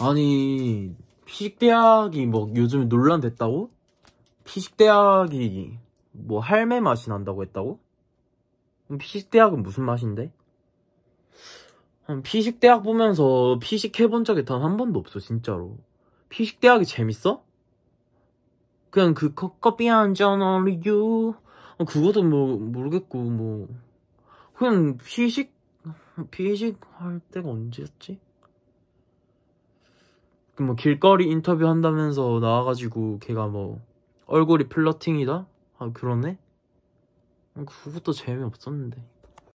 아니 피식대학이 뭐 요즘 에 논란됐다고? 피식대학이 뭐 할매 맛이 난다고 했다고? 피식대학은 무슨 맛인데? 음, 피식대학 보면서 피식해본 적이 단 한 번도 없어 진짜로 피식대학이 재밌어? 그냥 그 커피 한잔 어리유 그것도 뭐 모르겠고 뭐 그냥 피식 피식 할 때가 언제였지? 뭐 길거리 인터뷰 한다면서 나와가지고 걔가 뭐 얼굴이 플러팅이다? 아 그러네? 아, 그것도 재미없었는데